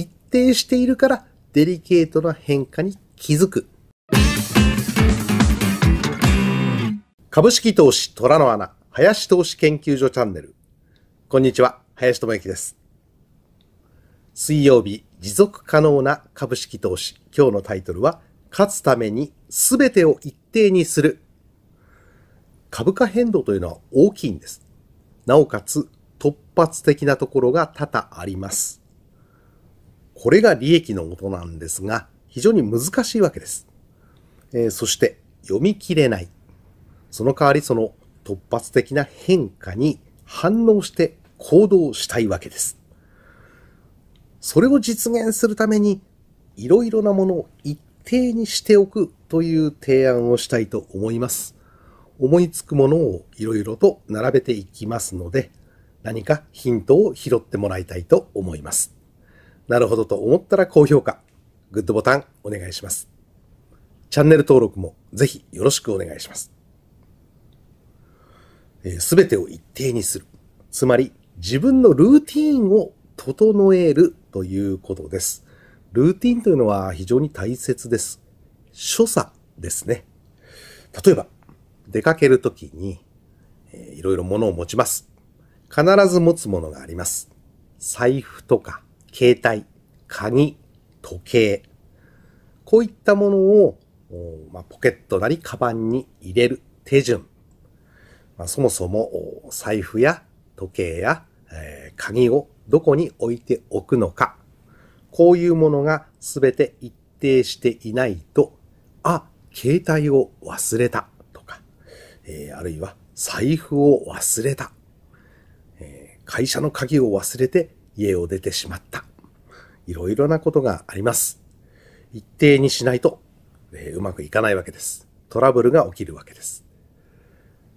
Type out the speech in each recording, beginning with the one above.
一定しているからデリケートな変化に気づく。株式投資虎の穴、林投資研究所チャンネル。こんにちは、林智之です。水曜日、持続可能な株式投資。今日のタイトルは、勝つために全てを一定にする。株価変動というのは大きいんです。なおかつ突発的なところが多々あります。これが利益のとなんですが、非常に難しいわけです。えー、そして、読み切れない。その代わりその突発的な変化に反応して行動したいわけです。それを実現するために、いろいろなものを一定にしておくという提案をしたいと思います。思いつくものをいろいろと並べていきますので、何かヒントを拾ってもらいたいと思います。なるほどと思ったら高評価、グッドボタンお願いします。チャンネル登録もぜひよろしくお願いします。す、え、べ、てを一定にする。つまり自分のルーティーンを整えるということです。ルーティンというのは非常に大切です。所作ですね。例えば、出かけるときに、えー、いろいろ物を持ちます。必ず持つものがあります。財布とか、携帯、鍵、時計、こういったものを、まあ、ポケットなりカバンに入れる手順。まあ、そもそも財布や時計や、えー、鍵をどこに置いておくのか。こういうものが全て一定していないと、あ、携帯を忘れたとか、えー、あるいは財布を忘れた、え会社の鍵を忘れて家を出てしまった。いろいろなことがあります。一定にしないと、えー、うまくいかないわけです。トラブルが起きるわけです。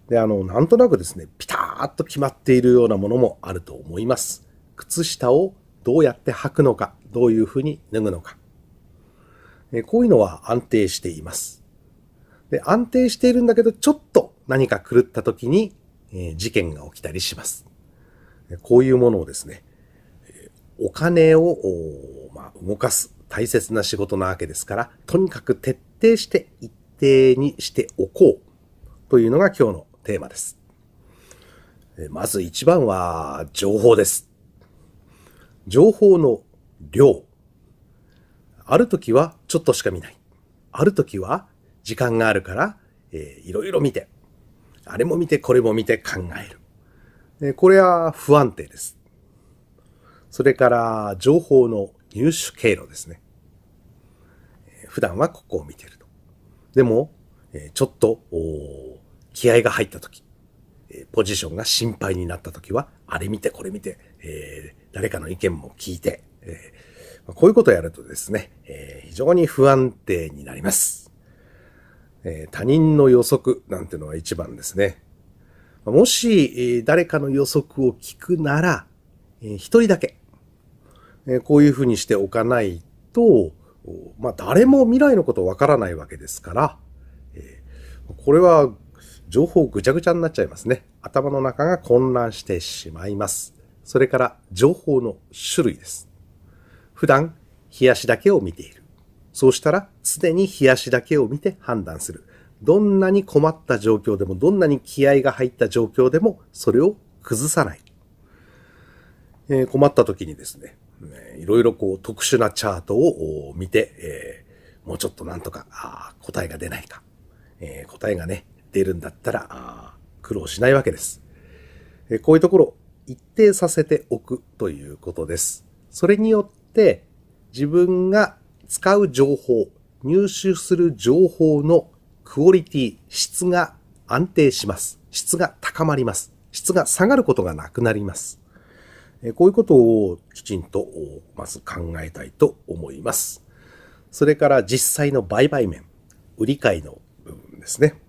で、あの、なんとなくですね、ピターっと決まっているようなものもあると思います。靴下をどうやって履くのか、どういうふうに脱ぐのか。えこういうのは安定しています。で、安定しているんだけど、ちょっと何か狂った時に、えー、事件が起きたりします。こういうものをですね、お金を、まあ、動かす大切な仕事なわけですから、とにかく徹底して一定にしておこうというのが今日のテーマです。まず一番は情報です。情報の量。ある時はちょっとしか見ない。ある時は時間があるから、えー、いろいろ見て。あれも見て、これも見て考える。これは不安定です。それから情報の入手経路ですね。普段はここを見てると。でも、ちょっと気合が入った時、ポジションが心配になった時は、あれ見てこれ見て、え誰かの意見も聞いて、えこういうことをやるとですね、え非常に不安定になります。え他人の予測なんてのは一番ですね。もし、誰かの予測を聞くなら、一人だけ、えこういうふうにしておかないと、まあ、誰も未来のことわからないわけですから、えこれは情報ぐちゃぐちゃになっちゃいますね。頭の中が混乱してしまいます。それから情報の種類です。普段、冷やしだけを見ている。そうしたら、すでに冷やしだけを見て判断する。どんなに困った状況でも、どんなに気合が入った状況でも、それを崩さない。えー、困った時にですね、いろいろこう特殊なチャートを見て、えー、もうちょっとなんとかあ答えが出ないか、えー、答えがね、出るんだったら苦労しないわけです、えー、こういうところ一定させておくということです。それによって自分が使う情報、入手する情報のクオリティ、質が安定します。質が高まります。質が下がることがなくなります。えこういうことをきちんとまず考えたいと思います。それから実際の売買面、売り買いの部分ですね。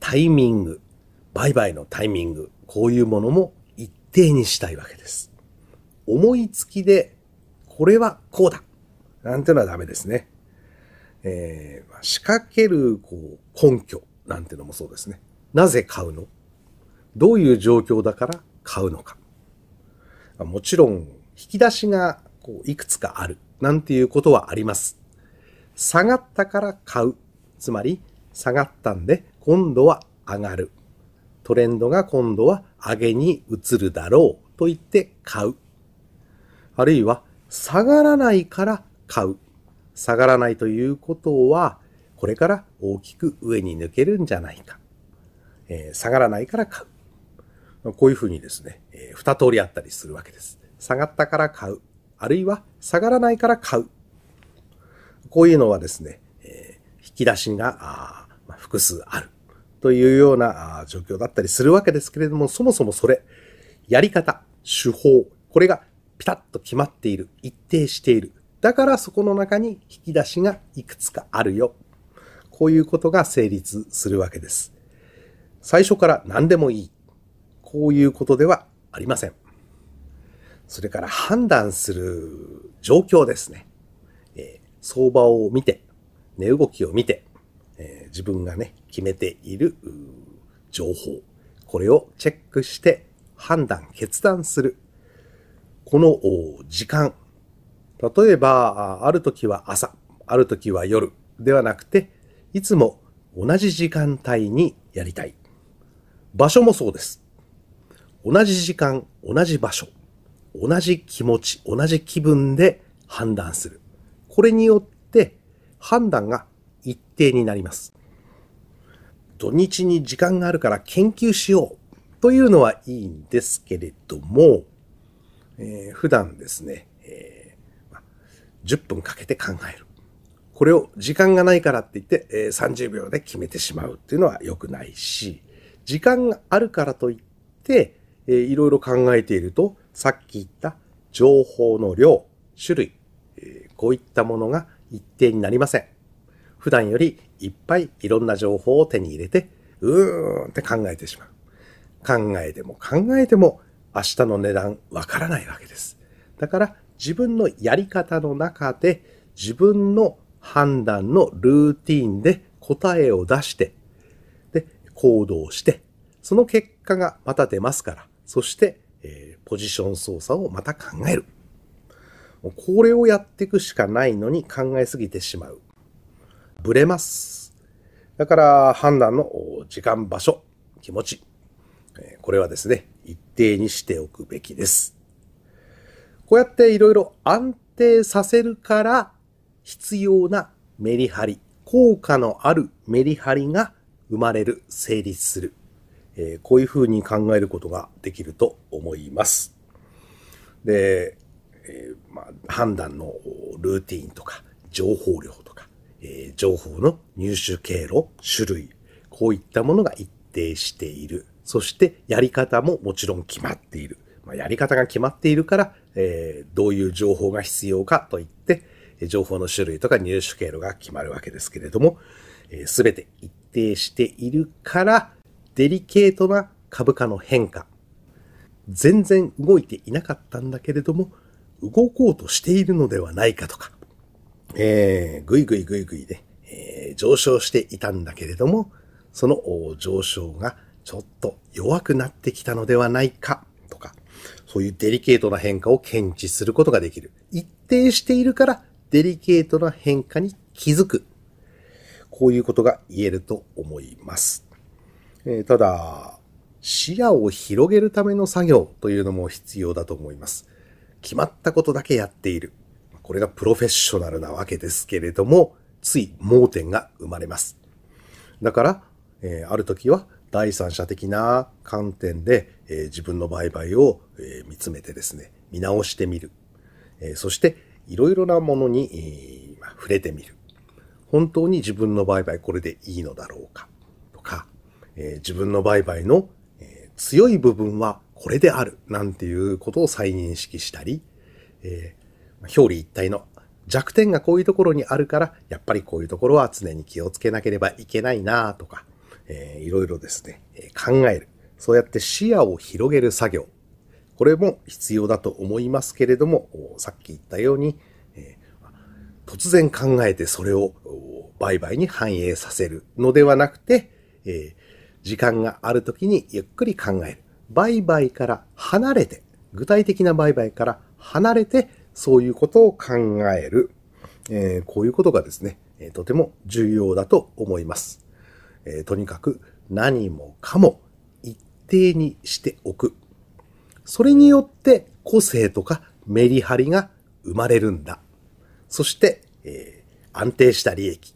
タイミング、売買のタイミング、こういうものも一定にしたいわけです。思いつきで、これはこうだなんていうのはダメですね。えー、仕掛けるこう根拠なんてのもそうですね。なぜ買うのどういう状況だから買うのかもちろん、引き出しがこういくつかある、なんていうことはあります。下がったから買う。つまり、下がったんで、今度は上がる。トレンドが今度は上げに移るだろうと言って買う。あるいは、下がらないから買う。下がらないということは、これから大きく上に抜けるんじゃないか。えー、下がらないから買う。こういうふうにですね、えー、二通りあったりするわけです。下がったから買う。あるいは下がらないから買う。こういうのはですね、えー、引き出しが複数あるというような状況だったりするわけですけれども、そもそもそれ、やり方、手法、これがピタッと決まっている、一定している。だからそこの中に引き出しがいくつかあるよ。こういうことが成立するわけです。最初から何でもいい。こういうことではありません。それから判断する状況ですね。えー、相場を見て、値動きを見て、えー、自分がね、決めている情報、これをチェックして判断、決断する。この時間。例えば、ある時は朝、ある時は夜ではなくて、いつも同じ時間帯にやりたい。場所もそうです。同じ時間、同じ場所、同じ気持ち、同じ気分で判断する。これによって判断が一定になります。土日に時間があるから研究しようというのはいいんですけれども、えー、普段ですね、えー、10分かけて考える。これを時間がないからって言って、えー、30秒で決めてしまうっていうのは良くないし、時間があるからといって、えー、いろいろ考えていると、さっき言った情報の量、種類、えー、こういったものが一定になりません。普段よりいっぱいいろんな情報を手に入れて、うーんって考えてしまう。考えても考えても明日の値段わからないわけです。だから自分のやり方の中で自分の判断のルーティンで答えを出して、で、行動して、その結果がまた出ますから、そして、えー、ポジション操作をまた考える。これをやっていくしかないのに考えすぎてしまう。ブレます。だから判断の時間、場所、気持ち。これはですね、一定にしておくべきです。こうやっていろいろ安定させるから必要なメリハリ、効果のあるメリハリが生まれる、成立する。えー、こういうふうに考えることができると思います。で、えー、まあ、判断のルーティンとか、情報量とか、えー、情報の入手経路、種類、こういったものが一定している。そしてやり方ももちろん決まっている。まあ、やり方が決まっているから、えー、どういう情報が必要かといって、情報の種類とか入手経路が決まるわけですけれども、す、えー、べ、て一定しているから、デリケートな株価の変化。全然動いていなかったんだけれども、動こうとしているのではないかとか、えー、ぐいぐいぐいぐいで、えー、上昇していたんだけれども、その上昇がちょっと弱くなってきたのではないかとか、そういうデリケートな変化を検知することができる。一定しているからデリケートな変化に気づく。こういうことが言えると思います。えただ、視野を広げるための作業というのも必要だと思います。決まったことだけやっている。これがプロフェッショナルなわけですけれども、つい盲点が生まれます。だから、えー、ある時は第三者的な観点で、えー、自分の売買を、えー、見つめてですね、見直してみる。えそして、いろいろなものに、えー、触れてみる。本当に自分の売買これでいいのだろうか。えー、自分の売買の、えー、強い部分はこれである、なんていうことを再認識したり、えー、表裏一体の弱点がこういうところにあるから、やっぱりこういうところは常に気をつけなければいけないなとか、えー、いろいろですね、えー、考える。そうやって視野を広げる作業。これも必要だと思いますけれども、さっき言ったように、え突然考えてそれを売買に反映させるのではなくて、えー、時間がある時にゆっくり考える。売買から離れて、具体的な売買から離れて、そういうことを考える。えー、こういうことがですね、えとても重要だと思います、えー、とにかく何もかも一定にしておく。それによって個性とかメリハリが生まれるんだ。そして、えー、安定した利益、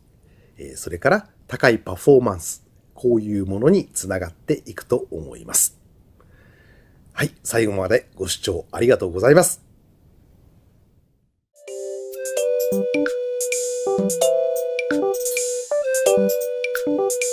えそれから高いパフォーマンス、こういうものにつながっていくと思います。はい、最後までご視聴ありがとうございます。Thank you.